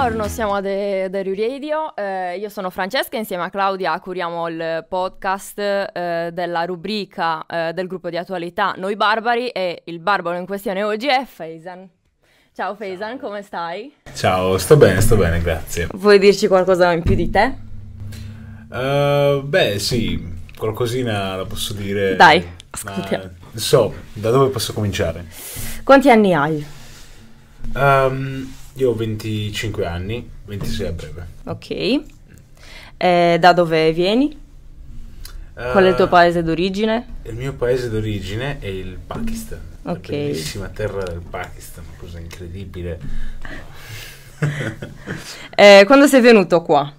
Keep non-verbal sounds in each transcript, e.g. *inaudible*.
Buongiorno, siamo a The, The Rio Radio, eh, io sono Francesca e insieme a Claudia curiamo il podcast eh, della rubrica eh, del gruppo di attualità Noi Barbari e il barbaro in questione oggi è Faisan. Ciao Faisan, come stai? Ciao, sto bene, sto bene, grazie. Vuoi dirci qualcosa in più di te? Uh, beh sì, qualcosina la posso dire. Dai, ascoltiamo. so, da dove posso cominciare? Quanti anni hai? Um, io ho 25 anni, 26 a breve. Ok. E eh, da dove vieni? Qual è il tuo eh, paese d'origine? Il mio paese d'origine è il Pakistan. Ok. La bellissima terra del Pakistan, cosa incredibile. *laughs* eh, quando sei venuto qua?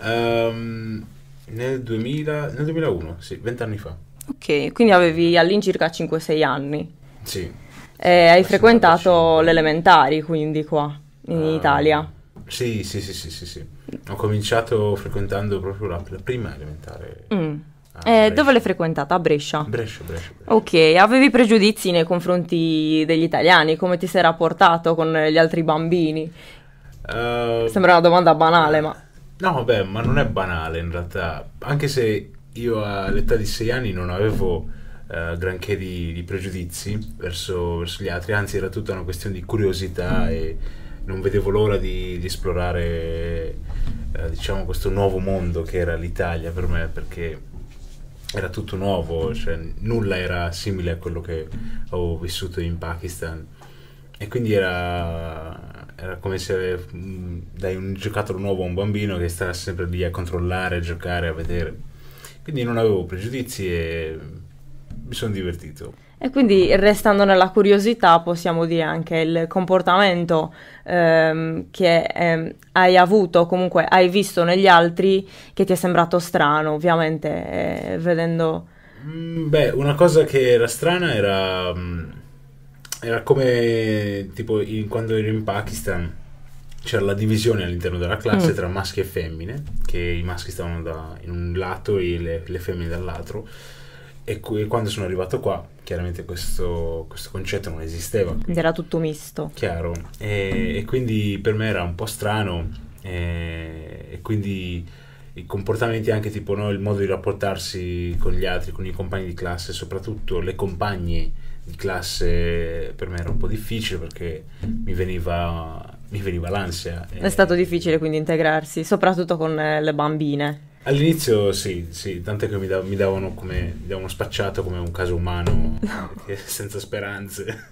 Um, nel, 2000, nel 2001, sì, vent'anni fa. Ok, quindi avevi all'incirca 5-6 anni. Sì. Eh, hai frequentato le elementari, quindi qua in uh, Italia. Sì, sì, sì, sì, sì, sì. Ho cominciato frequentando proprio la, la prima elementare. Mm. Ah, eh, dove l'hai frequentata? A Brescia? Brescia? Brescia, Brescia. Ok, avevi pregiudizi nei confronti degli italiani? Come ti sei rapportato con gli altri bambini? Uh, Sembra una domanda banale, ma... No, vabbè, ma non è banale in realtà. Anche se io all'età di sei anni non avevo eh, granché di, di pregiudizi verso, verso, gli altri, anzi era tutta una questione di curiosità mm. e non vedevo l'ora di, di esplorare eh, diciamo questo nuovo mondo che era l'Italia per me perché era tutto nuovo, cioè nulla era simile a quello che avevo vissuto in Pakistan e quindi era, era come se mm, dai un giocattolo nuovo a un bambino che stava sempre lì a controllare, a giocare, a vedere. Quindi non avevo pregiudizi e mi sono divertito. E quindi restando nella curiosità possiamo dire anche il comportamento ehm, che ehm, hai avuto, comunque hai visto negli altri che ti è sembrato strano, ovviamente eh, vedendo... Mm, beh, una cosa che era strana era, mm, era come tipo in, quando ero in Pakistan c'era la divisione all'interno della classe mm. tra maschi e femmine, che i maschi stavano da, in un lato e le, le femmine dall'altro e qui, quando sono arrivato qua, chiaramente questo, questo, concetto non esisteva. Era tutto misto. Chiaro. E, e quindi per me era un po' strano e, e quindi i comportamenti anche tipo no, il modo di rapportarsi con gli altri, con i compagni di classe, soprattutto le compagne di classe per me era un po' difficile perché mi veniva, mi veniva l'ansia. È stato difficile quindi integrarsi, soprattutto con eh, le bambine. All'inizio sì, sì, tant'è che mi, da, mi, davano come, mi, davano spacciato come un caso umano senza speranze.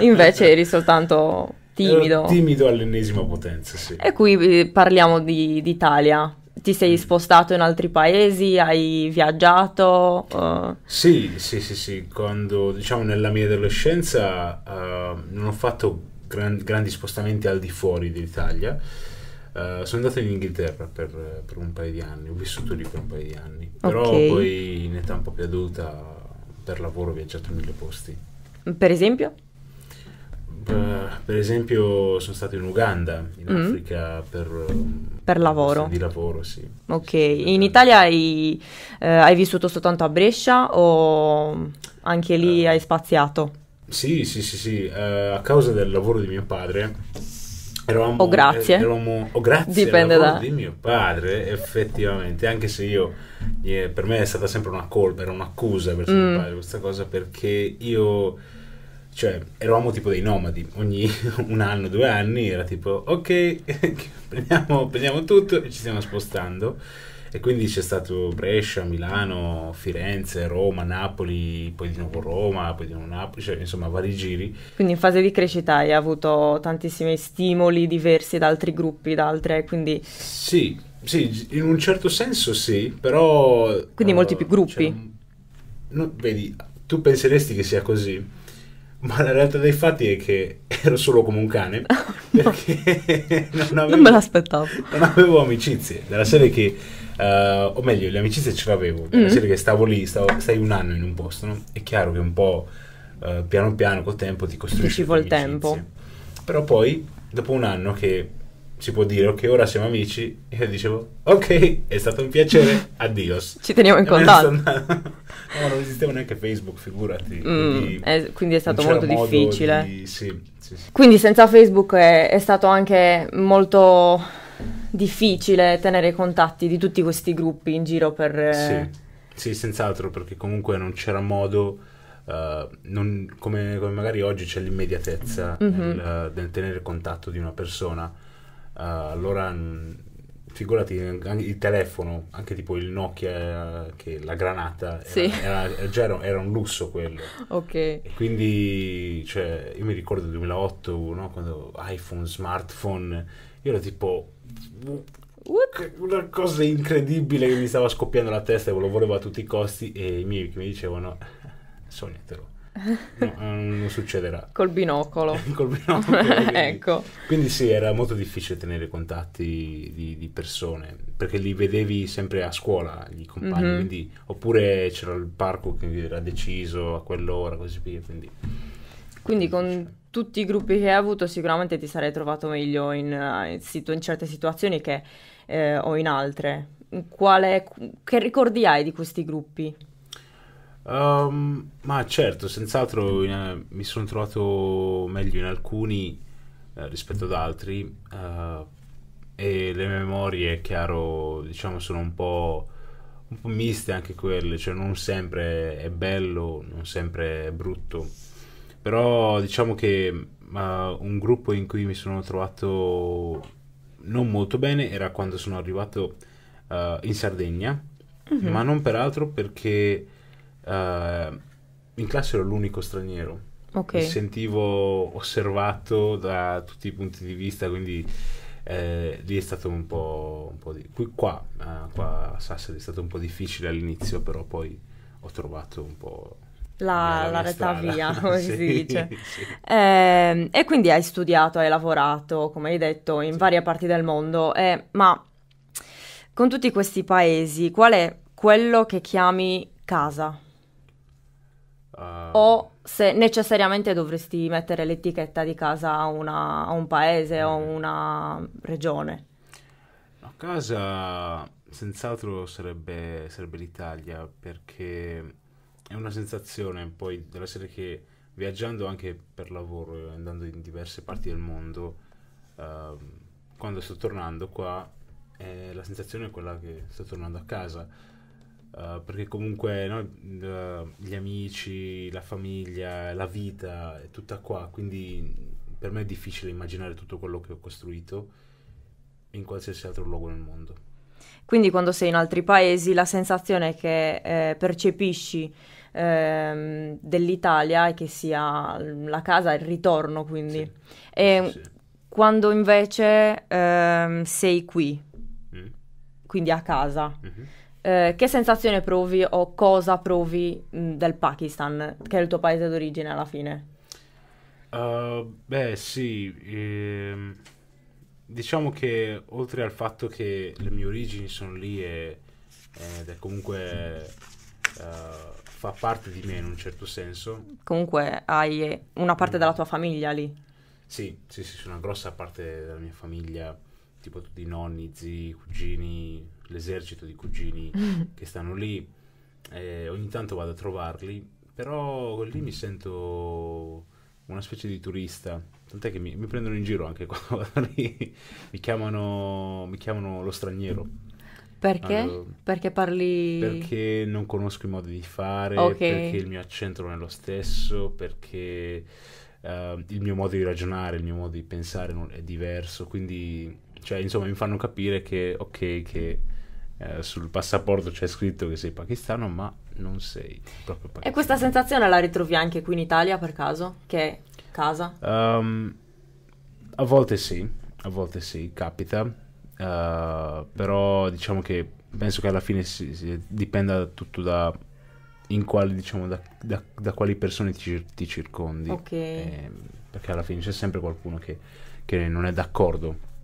Invece eri *laughs* soltanto timido. Ero timido all'ennesima potenza, sì. E qui eh, parliamo di, d'Italia. Ti sei mm. spostato in altri paesi? Hai viaggiato? Uh... Sì, sì, sì, sì. Quando, diciamo, nella mia adolescenza uh, non ho fatto gran, grandi spostamenti al di fuori dell'Italia eh, sono andato in Inghilterra per, per, un paio di anni, ho vissuto lì per un paio di anni, però okay. poi in età un po' più adulta per lavoro ho viaggiato in mille posti. Per esempio? per esempio sono stato in Uganda, in mm. Africa, per, per lavoro. Di lavoro, sì. Ok, in Italia hai, eh, hai vissuto soltanto a Brescia o anche lì uh, hai spaziato? Sì, sì, sì, sì. Uh, a causa del lavoro di mio padre Eravamo, o eh, grazie. Eravamo, o grazie Dipende da... di mio padre, effettivamente, anche se io, per me è stata sempre una colpa, era un'accusa verso mm. mio padre questa cosa, perché io, cioè, eravamo tipo dei nomadi, ogni *laughs* un anno, due anni era tipo, ok, *laughs* prendiamo, prendiamo tutto e ci stiamo spostando e quindi c'è stato Brescia, Milano, Firenze, Roma, Napoli, poi di nuovo Roma, poi di nuovo Napoli, cioè, insomma vari giri. Quindi in fase di crescita hai avuto tantissimi stimoli diversi da altri gruppi, da altre, quindi... Sì, sì, in un certo senso sì, però... Quindi uh, molti eh, più gruppi. Cioè, no, vedi, tu penseresti che sia così, ma la realtà dei fatti è che ero solo come un cane *laughs* perché *laughs* non, avevo, non me l'aspettavo. Non avevo amicizie, della serie che Uh, o meglio, le amicizie ce l'avevo. Mm. Cioè che stavo lì, stavo, stai un anno in un posto, no? È chiaro che un po' uh, piano piano col tempo ti costruisci. Ti ci vuole il tempo. Però poi, dopo un anno che si può dire ok ora siamo amici e *laughs* io dicevo ok è stato un piacere *laughs* adios ci teniamo in e contatto no *laughs* non esisteva neanche Facebook figurati mm, quindi, è, quindi, è, stato molto difficile di... sì, sì, sì. quindi senza Facebook è, è stato anche molto difficile tenere contatti di tutti questi gruppi in giro per... Eh, sì, sì senz'altro, perché comunque non c'era modo... Uh, non, come, come, magari oggi c'è l'immediatezza mm-hmm. nel, mhm. nel, tenere contatto di una persona, uh, allora figurati il telefono, anche tipo il Nokia, che la granata, sì. era, era, era, un lusso quello. Ok. E quindi, cioè, io mi ricordo del 2008, no, quando iPhone, smartphone, io ero tipo... What? Una cosa incredibile che mi stava scoppiando la testa e lo volevo a tutti i costi e i miei che mi dicevano sognatelo No, eh, non succederà. *laughs* Col binocolo. *laughs* Col binocolo *laughs* quindi. ecco. Quindi sì, era molto difficile tenere contatti di, di, persone, perché li vedevi sempre a scuola, i compagni, mm -hmm. quindi, oppure c'era il parco che era deciso a quell'ora, così via. Quindi, quindi con tutti i gruppi che hai avuto sicuramente ti sarei trovato meglio in, eh, in, in certe situazioni che, eh, o in altre. Quale, che ricordi hai di questi gruppi? Um, ma certo, senz'altro in, uh, mi sono trovato meglio in alcuni uh, rispetto ad altri uh, e le memorie, chiaro, diciamo sono un po', un po' miste anche quelle, cioè non sempre è bello, non sempre è brutto, però diciamo che un gruppo in cui mi sono trovato non molto bene era quando sono arrivato in Sardegna, mm-hmm. ma non peraltro perché... Uh, in classe ero l'unico straniero. Okay. Mi sentivo osservato da tutti i punti di vista, quindi eh, lì è stato un po', un po di... Qui, qua, uh, qua a Sassari è stato un po' difficile all'inizio, però poi ho trovato un po'... La, la realtà via, *laughs* come sì, si dice. Sì. Eh, e quindi hai studiato, hai lavorato, come hai detto, in sì. varie parti del mondo, eh, ma con tutti questi paesi, qual è quello che chiami casa? Uh... O se necessariamente dovresti mettere l'etichetta di casa a, una, a un paese o mm. una regione. A casa senz'altro sarebbe, sarebbe l'Italia perché è una sensazione poi della serie che viaggiando anche per lavoro e andando in diverse parti del mondo uh, quando sto tornando qua eh, la sensazione è quella che sto tornando a casa Uh, perché comunque no, uh, gli amici, la famiglia, la vita è tutta qua, quindi per me è difficile immaginare tutto quello che ho costruito in qualsiasi altro luogo nel mondo. Quindi quando sei in altri paesi la sensazione che eh, percepisci eh, dell'Italia è che sia la casa, il ritorno quindi. Sì. E sì, quando invece eh, sei qui, mm. quindi a casa, mm-hmm eh, che sensazione provi o cosa provi mm, del Pakistan, che è il tuo paese d'origine alla fine? Uh, beh, sì. Ehm, diciamo che oltre al fatto che le mie origini sono lì e, ed è comunque... Uh, fa parte di me in un certo senso. Comunque hai una parte mm. della tua famiglia lì. Sì, sì, sì, sono una grossa parte della mia famiglia, tipo tutti i nonni, zii, cugini, l'esercito di cugini *laughs* che stanno lì, eh, ogni tanto vado a trovarli, però lì mi sento una specie di turista, tant'è che mi, mi prendono in giro anche *laughs* qua, mi, chiamano, mi chiamano lo straniero. Perché? Allora, perché parli... Perché non conosco i modi di fare, okay. perché il mio accento non è lo stesso, perché uh, il mio modo di ragionare, il mio modo di pensare non, è diverso, quindi, cioè, insomma, mi fanno capire che, ok, che eh, sul passaporto c'è scritto che sei pakistano, ma non sei proprio pakistano. E questa sensazione la ritrovi anche qui in Italia per caso? Che è casa? Um, a volte sì, a volte sì, capita, uh, però diciamo che penso che alla fine si, si dipenda tutto da in quali, diciamo, da, da, da quali persone ti, ti circondi. Ok. Eh, perché alla fine c'è sempre qualcuno che, che non è d'accordo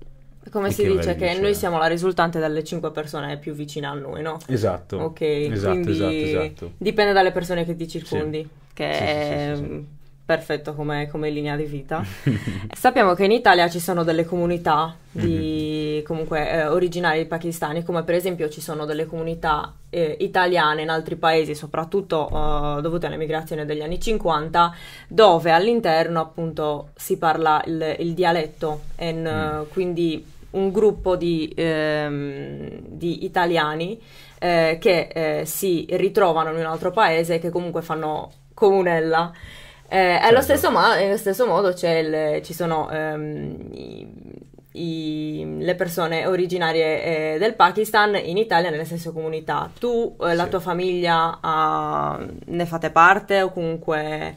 come si dice che dice... noi siamo la risultante delle cinque persone più vicine a noi, no? Esatto. Ok, esatto, quindi esatto, esatto. dipende dalle persone che ti circondi, sì. che sì, è sì, perfetto come, come linea di vita. *laughs* Sappiamo che in Italia ci sono delle comunità di... Mm-hmm comunque eh, originari pakistani, come per esempio ci sono delle comunità eh, italiane in altri paesi, soprattutto eh, dovute all'emigrazione degli anni 50, dove all'interno appunto si parla il, il dialetto, and, mm. quindi un gruppo di, ehm, di italiani eh, che eh, si ritrovano in un altro paese e che comunque fanno comunella. Eh, certo. allo, stesso ma- allo, stesso modo il, ci sono ehm, i, le persone originarie eh, del Pakistan in Italia nelle stesse comunità. Tu e eh, la sì. tua famiglia ah, ne fate parte o comunque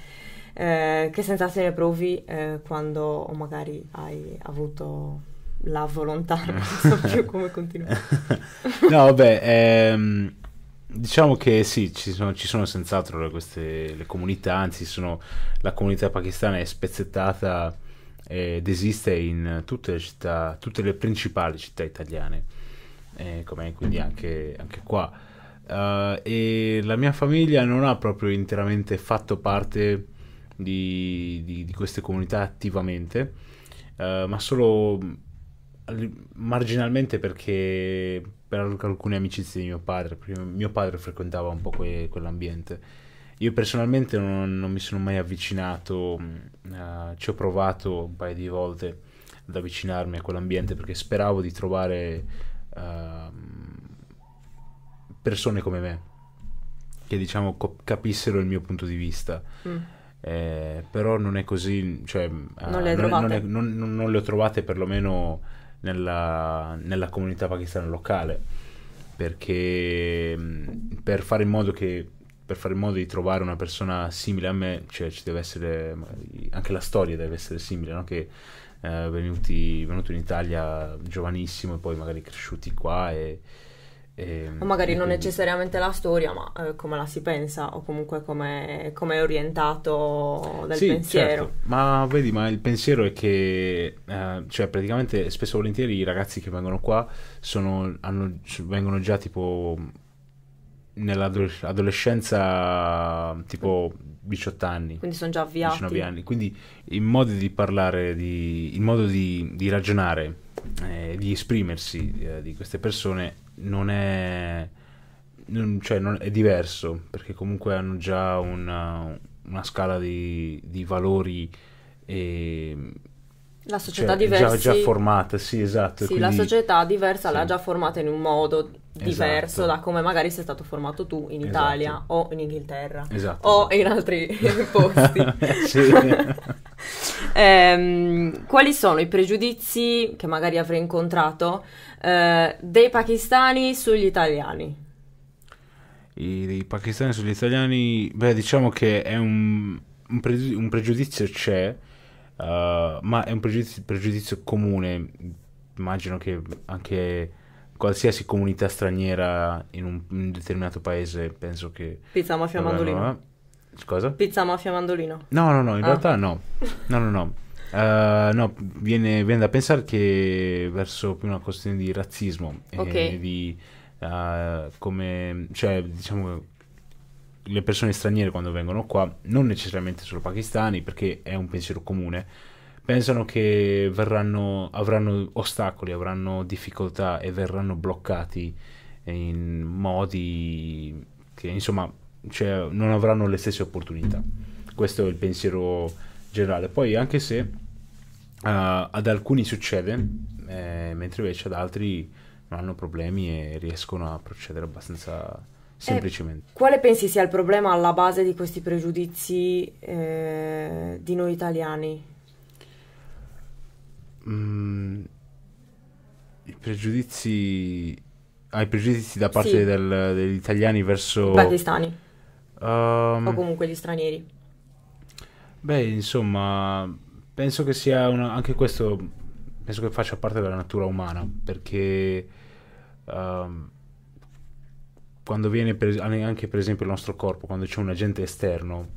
eh, che sensazione provi eh, quando magari hai avuto la volontà, non so *laughs* più come continuare. *laughs* no, vabbè, ehm, diciamo che sì, ci sono, ci sono senz'altro queste le comunità, anzi sono, la comunità pakistana è spezzettata ed esiste in tutte le città, tutte le principali città italiane, eh, quindi anche, anche qua. Uh, e la mia famiglia non ha proprio interamente fatto parte di, di, di queste comunità attivamente, uh, ma solo marginalmente perché per alcune amicizie di mio padre, perché mio padre frequentava un po' que- quell'ambiente io personalmente non, non mi sono mai avvicinato, uh, ci ho provato un paio di volte ad avvicinarmi a quell'ambiente perché speravo di trovare uh, persone come me che diciamo capissero il mio punto di vista. Mm. Eh, però non è così, cioè, mm, non, ah, le non, non, è, non, le ho trovate perlomeno nella, nella comunità pakistana locale perché mm, per fare in modo che per fare in modo di trovare una persona simile a me, cioè ci deve essere, anche la storia deve essere simile, no? che eh, venuti, venuto in Italia giovanissimo e poi magari cresciuti qua e... e o magari e non quindi... necessariamente la storia, ma eh, come la si pensa o comunque come, è orientato dal sì, pensiero. Certo. Ma vedi, ma il pensiero è che, eh, cioè praticamente spesso e volentieri i ragazzi che vengono qua sono, hanno, vengono già tipo nell'adolescenza tipo 18 anni. Quindi sono già avviati. 19 anni. Quindi il modo di parlare, di, il modo di, di ragionare, eh, di esprimersi eh, di queste persone non è... Non, cioè non, è diverso perché comunque hanno già una, una scala di, di valori e la cioè, società cioè, diversa. Già, già, formata, sì, esatto. Sì, quindi... la società diversa sì. l'ha già formata in un modo esatto. diverso esatto. da come magari sei stato formato tu in esatto. Italia esatto. o in Inghilterra esatto, o esatto. in altri *laughs* posti. *laughs* *laughs* ehm, quali sono i pregiudizi che magari avrei incontrato eh, dei pakistani sugli italiani? I, I, pakistani sugli italiani, beh, diciamo che è un, un, pre, un pregiudizio c'è Uh, ma è un pregiudizio, pregiudizio, comune, immagino che anche qualsiasi comunità straniera in un, in un determinato paese, penso che... Pizza mafia dovranno, mandolino. Eh? Cosa? Pizza mafia mandolino. No, no, no, in ah. realtà no. No, no, no. Uh, no, viene, viene, da pensare che verso più una questione di razzismo okay. e di uh, come, cioè, diciamo, le persone straniere quando vengono qua, non necessariamente solo pakistani, perché è un pensiero comune, pensano che verranno, avranno ostacoli, avranno difficoltà e verranno bloccati in modi che insomma cioè, non avranno le stesse opportunità. Questo è il pensiero generale. Poi anche se uh, ad alcuni succede, eh, mentre invece ad altri non hanno problemi e riescono a procedere abbastanza semplicemente. Eh, quale pensi sia il problema alla base di questi pregiudizi eh, di noi italiani? Mm, I pregiudizi... Ai ah, pregiudizi da parte sì. del, degli italiani verso... I pakistani. Um, ehm, o comunque gli stranieri. Beh, insomma, penso che sia una, anche questo, penso che faccia parte della natura umana, perché... Um, quando viene per, anche per esempio il nostro corpo, quando c'è un agente esterno,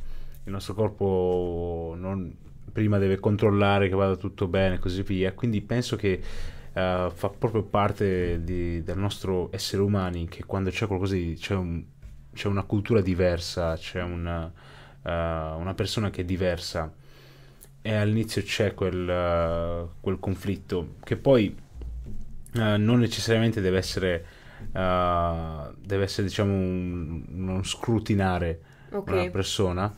il nostro corpo non, prima deve controllare che vada tutto bene e così via, quindi penso che uh, fa proprio parte di, del nostro essere umani che quando c'è qualcosa di, c'è, un, c'è una cultura diversa, c'è una, uh, eh, una, persona che è diversa e all'inizio c'è quel, uh, quel conflitto che poi eh, non necessariamente deve essere eh, deve essere diciamo un, un scrutinare okay. una persona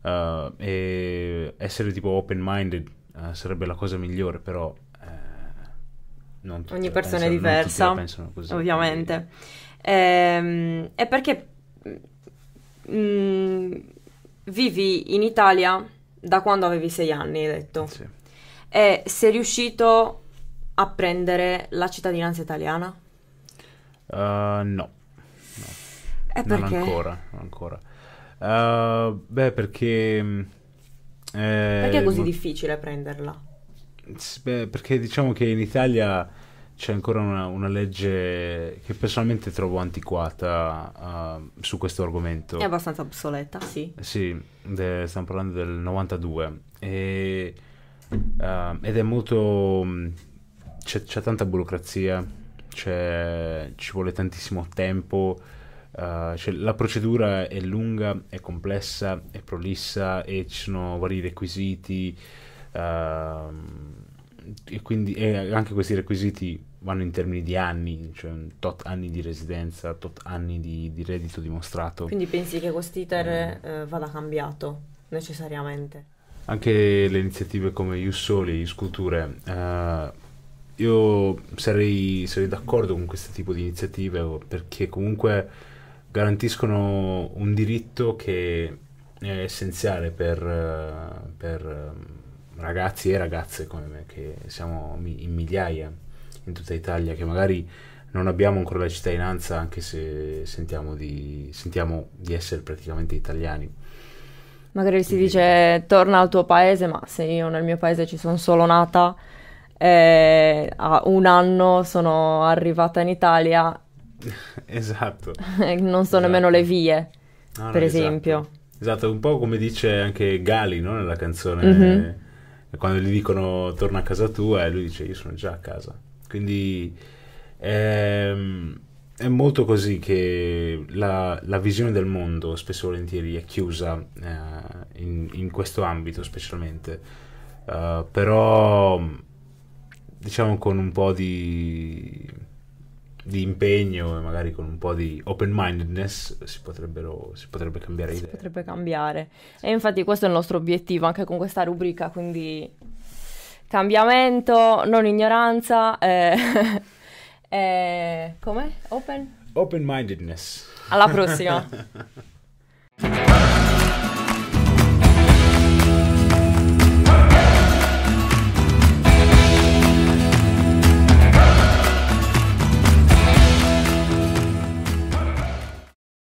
uh, e essere tipo open minded uh, eh, sarebbe la cosa migliore però non ogni persona pensano, è diversa pensano così, ovviamente quindi... è ehm, perché mh, mm, mm, vivi in Italia da quando avevi sei anni hai detto sì. e sei riuscito a prendere la cittadinanza italiana eh, no. no. E perché? Non ancora, non ancora. Uh, beh, perché... Mm, eh, perché è così difficile prenderla? Beh, perché diciamo che in Italia c'è ancora una, una legge che personalmente trovo antiquata uh, su questo argomento. È abbastanza obsoleta, sì. Sì, de, stiamo parlando del 92 e, uh, ed è molto... Mm, c'è, c'è tanta burocrazia cioè, ci vuole tantissimo tempo, uh, cioè, la procedura è lunga, è complessa, è prolissa e ci sono vari requisiti uh, e quindi e anche questi requisiti vanno in termini di anni, cioè tot anni di residenza, tot anni di, di reddito dimostrato. Quindi pensi che quest'iter mm. eh, vada cambiato necessariamente? Anche le iniziative come Ius Soli, Isculture, eh, io sarei, sarei d'accordo con questo tipo di iniziative perché comunque garantiscono un diritto che è essenziale per, per ehm, ragazzi e ragazze come me, che siamo in migliaia in tutta Italia, che magari non abbiamo ancora la cittadinanza anche se sentiamo di, sentiamo di essere praticamente italiani. Magari si dice torna al tuo paese, ma se io nel mio paese ci sono solo nata eh, a un anno sono arrivata in Italia. *laughs* esatto. *laughs* non so esatto. nemmeno le esatto. vie, no, no, per esatto. esempio. Esatto, un po' come dice anche Gali no? nella canzone, mm-hmm. quando gli dicono torna a casa tua e lui dice io sono già a casa. Quindi è, ehm, è molto così che la, la, visione del mondo spesso e volentieri è chiusa eh, in, in, questo ambito specialmente, uh, però diciamo con un po' di, di, impegno e magari con un po' di open mindedness si, si potrebbe cambiare si idea. potrebbe cambiare. E infatti questo è il nostro obiettivo anche con questa rubrica, quindi cambiamento, non ignoranza, eh, *laughs* eh, come? Open? Open mindedness. Alla prossima. *laughs*